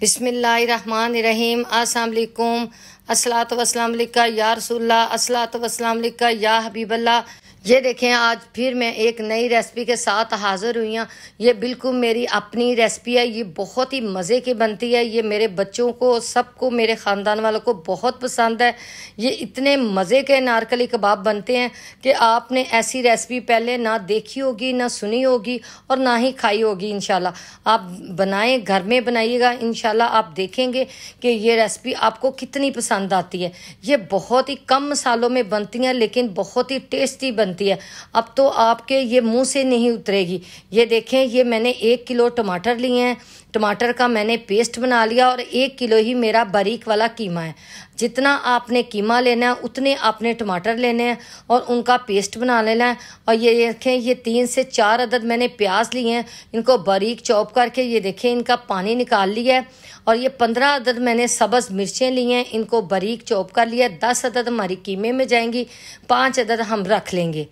बिसमीम् असलकुम असलात वसलाम लिका या रसोल्ला असलात वसलाम लिका या हबीबल्ला ये देखें आज फिर मैं एक नई रेसिपी के साथ हाज़िर हुई हूँ ये बिल्कुल मेरी अपनी रेसिपी है ये बहुत ही मज़े की बनती है ये मेरे बच्चों को सबको मेरे ख़ानदान वालों को बहुत पसंद है ये इतने मज़े के नारकली कबाब बनते हैं कि आपने ऐसी रेसिपी पहले ना देखी होगी ना सुनी होगी और ना ही खाई होगी इन आप बनाएं घर में बनाइएगा इन आप देखेंगे कि ये रेसिपी आपको कितनी पसंद आती है ये बहुत ही कम मसालों में बनती हैं लेकिन बहुत ही टेस्टी बन बनती है अब तो आपके ये मुंह से नहीं उतरेगी ये देखें ये मैंने एक किलो टमाटर लिए हैं टमाटर का मैंने पेस्ट बना लिया और एक किलो ही मेरा बारीक वाला कीमा है जितना आपने कीमा लेना है उतने आपने टमाटर लेने हैं और उनका पेस्ट बना लेना है और ये देखें ये तीन से चार अदद मैंने प्याज लिए हैं इनको बारीक चॉप करके ये देखें इनका पानी निकाल लिया है और ये पंद्रह अदद मैंने सब्ज़ मिर्चें ली हैं इनको बारीक चॉप कर लिया है दस अदद हमारी कीमे में जाएंगी पाँच अदद हम रख लेंगे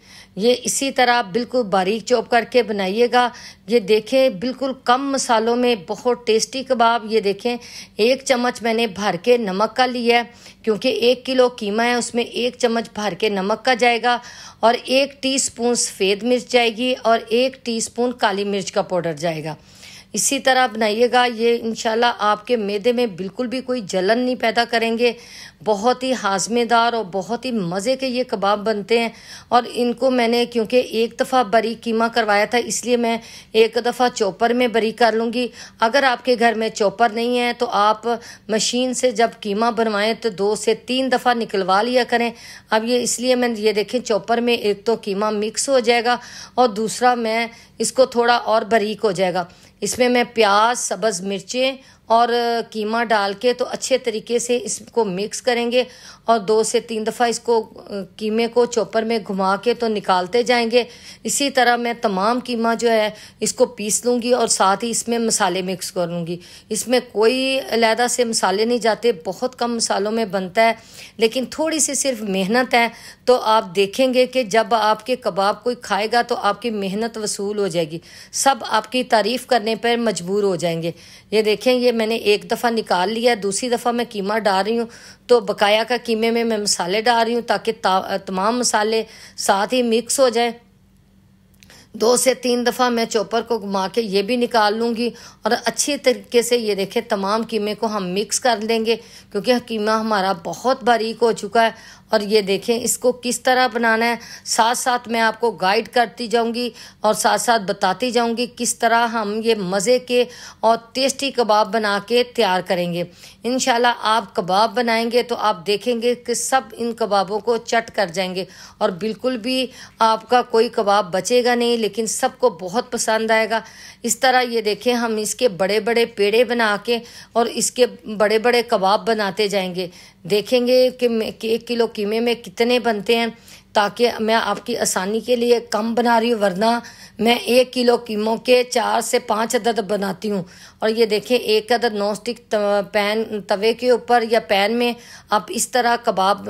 ये इसी तरह बिल्कुल बारीक चॉप करके बनाइएगा ये देखें बिल्कुल कम मसालों में बहुत टेस्टी कबाब ये देखें एक चम्मच मैंने भर के नमक का लिया है क्योंकि एक किलो कीमा है उसमें एक चम्मच भर के नमक का जाएगा और एक टीस्पून सफ़ेद मिर्च जाएगी और एक टीस्पून काली मिर्च का पाउडर जाएगा इसी तरह बनाइएगा ये इन आपके मैदे में बिल्कुल भी कोई जलन नहीं पैदा करेंगे बहुत ही हाजमेदार और बहुत ही मज़े के ये कबाब बनते हैं और इनको मैंने क्योंकि एक दफ़ा बरी कीमा करवाया था इसलिए मैं एक दफ़ा चॉपर में बरी कर लूँगी अगर आपके घर में चॉपर नहीं है तो आप मशीन से जब कीमा बनवाएं तो दो से तीन दफ़ा निकलवा लिया करें अब ये इसलिए मैं ये देखें चॉपर में एक तो कीमा मिक्स हो जाएगा और दूसरा मैं इसको थोड़ा और बारीक हो जाएगा इसमें मैं प्याज सब्ज़ मिर्चें और कीमा डाल के तो अच्छे तरीके से इसको मिक्स करेंगे और दो से तीन दफ़ा इसको कीमे को चॉपर में घुमा के तो निकालते जाएंगे इसी तरह मैं तमाम कीमा जो है इसको पीस लूँगी और साथ ही इसमें मसाले मिक्स कर लूँगी इसमें कोई अलहदा से मसाले नहीं जाते बहुत कम मसालों में बनता है लेकिन थोड़ी सी सिर्फ मेहनत है तो आप देखेंगे कि जब आपके कबाब कोई खाएगा तो आपकी मेहनत वसूल हो जाएगी सब आपकी तारीफ़ करने पर मजबूर हो जाएंगे ये देखें ये मैंने एक दफ़ा निकाल लिया दूसरी दफ़ा मैं कीमा डाल रही हूँ तो बकाया का कीमे में मैं मसाले डाल रही हूँ ताकि ता, तमाम मसाले साथ ही मिक्स हो जाए दो से तीन दफ़ा मैं चॉपर को घुमा के ये भी निकाल लूँगी और अच्छी तरीके से ये देखें तमाम कीमे को हम मिक्स कर लेंगे क्योंकि कीमा हमारा बहुत बारीक हो चुका है और ये देखें इसको किस तरह बनाना है साथ साथ मैं आपको गाइड करती जाऊँगी और साथ साथ बताती जाऊँगी किस तरह हम ये मज़े के और टेस्टी कबाब बना के तैयार करेंगे इन आप कबाब बनाएंगे तो आप देखेंगे कि सब इन कबाबों को चट कर जाएंगे और बिल्कुल भी आपका कोई कबाब बचेगा नहीं लेकिन सबको बहुत पसंद आएगा इस तरह ये देखें हम इसके बड़े बड़े पेड़े बना के और इसके बड़े बड़े कबाब बनाते जाएंगे देखेंगे कि, कि एक किलो कीमे में कितने बनते हैं ताकि मैं आपकी आसानी के लिए कम बना रही हूँ वरना मैं एक किलो कीमों के चार से पाँच अदद बनाती हूँ और ये देखें एक अदद नॉन स्टिक पैन तवे के ऊपर या पैन में आप इस तरह कबाब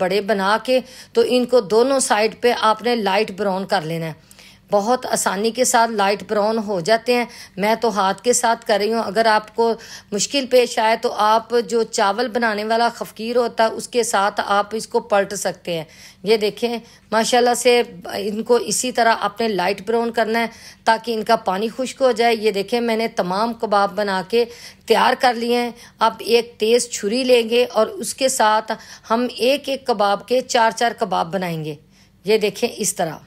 बड़े बना के तो इनको दोनों साइड पे आपने लाइट ब्राउन कर लेना है बहुत आसानी के साथ लाइट ब्राउन हो जाते हैं मैं तो हाथ के साथ कर रही हूँ अगर आपको मुश्किल पेश आए तो आप जो चावल बनाने वाला खफकीर होता है उसके साथ आप इसको पलट सकते हैं ये देखें माशाल्लाह से इनको इसी तरह आपने लाइट ब्राउन करना है ताकि इनका पानी खुश्क हो जाए ये देखें मैंने तमाम कबाब बना के तैयार कर लिए हैं आप एक तेज़ छुरी लेंगे और उसके साथ हम एक एक कबाब के चार चार कबाब बनाएंगे ये देखें इस तरह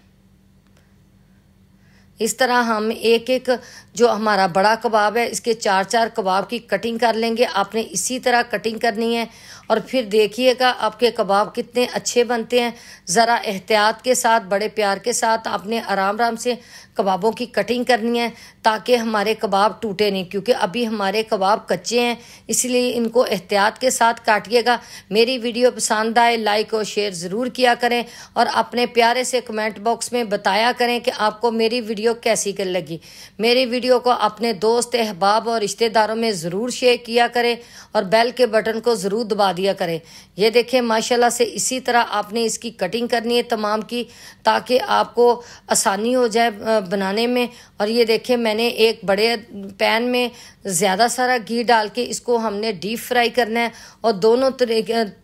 इस तरह हम एक एक जो हमारा बड़ा कबाब है इसके चार चार कबाब की कटिंग कर लेंगे आपने इसी तरह कटिंग करनी है और फिर देखिएगा आपके कबाब कितने अच्छे बनते हैं ज़रा एहतियात के साथ बड़े प्यार के साथ आपने आराम आराम से कबाबों की कटिंग करनी है ताकि हमारे कबाब टूटे नहीं क्योंकि अभी हमारे कबाब कच्चे हैं इसलिए इनको एहतियात के साथ काटिएगा मेरी वीडियो पसंद आए लाइक और शेयर ज़रूर किया करें और अपने प्यारे से कमेंट बॉक्स में बताया करें कि आपको मेरी वीडियो कैसी कर लगी मेरी वीडियो को अपने दोस्त अहबाब और रिश्तेदारों में ज़रूर शेयर किया करें और बेल के बटन को ज़रूर दबा दिया करें यह देखें माशाला से इसी तरह आपने इसकी कटिंग करनी है तमाम की ताकि आपको आसानी हो जाए बनाने में और ये देखिए मैंने एक बड़े पैन में ज़्यादा सारा घी डाल के इसको हमने डीप फ्राई करना है और दोनों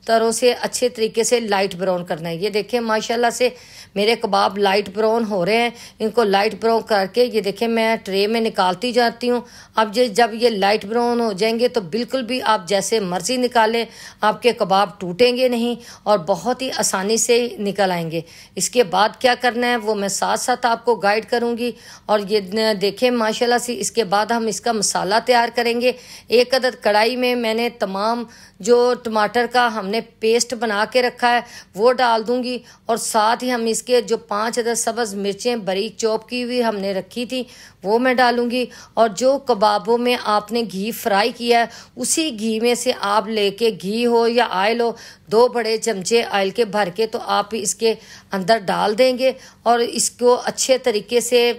तरह से अच्छे तरीके से लाइट ब्राउन करना है ये देखिए माशाल्लाह से मेरे कबाब लाइट ब्राउन हो रहे हैं इनको लाइट ब्राउन करके ये देखिए मैं ट्रे में निकालती जाती हूँ अब ये जब ये लाइट ब्राउन हो जाएंगे तो बिल्कुल भी आप जैसे मर्ज़ी निकालें आपके कबाब टूटेंगे नहीं और बहुत ही आसानी से निकल आएंगे इसके बाद क्या करना है वो मैं साथ साथ आपको गाइड करूँ दूंगी और ये देखें माशाल्लाह से इसके बाद हम इसका मसाला तैयार करेंगे एक अदद कढ़ाई में मैंने तमाम जो टमाटर का हमने पेस्ट बना के रखा है वो डाल दूंगी और साथ ही हम इसके जो पाँच अदद सब्ज़ मिर्चें बरीक चौप की हुई हमने रखी थी वो मैं डालूंगी और जो कबाबों में आपने घी फ्राई किया है उसी घी में से आप लेके घी हो या आयल हो दो बड़े चमचे आयल के भर के तो आप इसके अंदर डाल देंगे और इसको अच्छे तरीके से से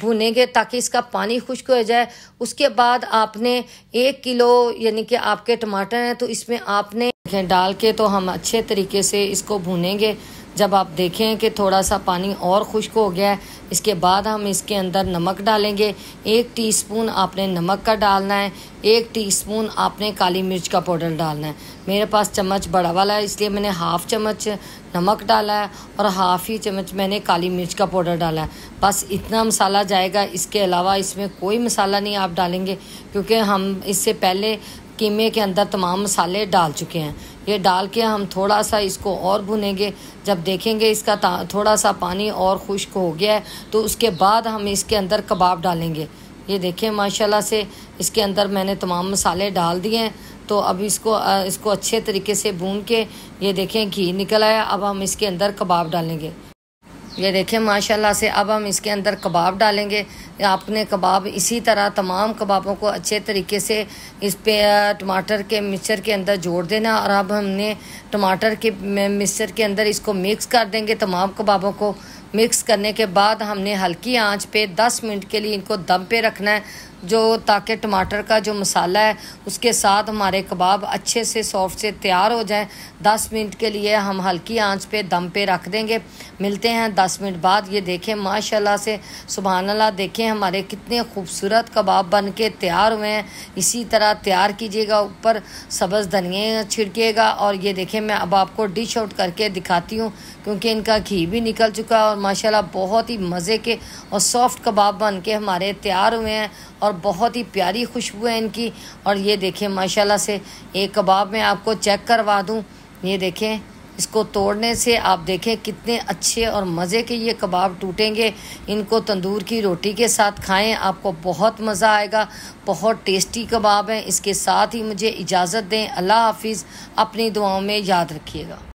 भूनेंगे ताकि इसका पानी खुश्क हो जाए उसके बाद आपने एक किलो यानी कि आपके टमाटर हैं तो इसमें आपने डाल के तो हम अच्छे तरीके से इसको भूनेंगे जब आप देखें कि थोड़ा सा पानी और खुश्क हो गया है इसके बाद हम इसके अंदर नमक डालेंगे एक टीस्पून आपने नमक का डालना है एक टीस्पून आपने काली मिर्च का पाउडर डालना है मेरे पास चम्मच बड़ा वाला है इसलिए मैंने हाफ़ चम्मच नमक डाला है और हाफ़ ही चम्मच मैंने काली मिर्च का पाउडर डाला है बस इतना मसाला जाएगा इसके अलावा इसमें कोई मसाला नहीं आप डालेंगे क्योंकि हम इससे पहले कीमे के अंदर तमाम मसाले डाल चुके हैं ये डाल के हम थोड़ा सा इसको और भुनेंगे जब देखेंगे इसका थोड़ा सा पानी और खुश्क हो गया है तो उसके बाद हम इसके अंदर कबाब डालेंगे ये देखें माशाल्लाह से इसके अंदर मैंने तमाम मसाले डाल दिए हैं तो अब इसको इसको अच्छे तरीके से भून के ये देखें घी निकल आया अब हम इसके अंदर कबाब डालेंगे ये देखें माशाल्लाह से अब हम इसके अंदर कबाब डालेंगे आपने कबाब इसी तरह तमाम कबाबों को अच्छे तरीके से इस पे टमाटर के मिक्सर के अंदर जोड़ देना और अब हमने टमाटर के मिक्सर के अंदर इसको मिक्स कर देंगे तमाम कबाबों को मिक्स करने के बाद हमने हल्की आंच पे 10 मिनट के लिए इनको दम पे रखना है जो ताकि टमाटर का जो मसाला है उसके साथ हमारे कबाब अच्छे से सॉफ्ट से तैयार हो जाए दस मिनट के लिए हम हल्की आंच पे दम पे रख देंगे मिलते हैं दस मिनट बाद ये देखें माशाल्लाह से सुबहानल्ला देखें हमारे कितने खूबसूरत कबाब बन के तैयार हुए हैं इसी तरह तैयार कीजिएगा ऊपर सब्ज़ धनिए छिड़किएगा और ये देखें मैं अब आपको डिश आउट करके दिखाती हूँ क्योंकि इनका घी भी निकल चुका है और माशाला बहुत ही मज़े के और सॉफ्ट कबाब बन के हमारे तैयार हुए हैं और और बहुत ही प्यारी खुशबू है इनकी और ये देखें माशाल्लाह से एक कबाब में आपको चेक करवा दूँ ये देखें इसको तोड़ने से आप देखें कितने अच्छे और मज़े के ये कबाब टूटेंगे इनको तंदूर की रोटी के साथ खाएं आपको बहुत मज़ा आएगा बहुत टेस्टी कबाब हैं इसके साथ ही मुझे इजाज़त दें अल्लाह हाफिज़ अपनी दुआओं में याद रखिएगा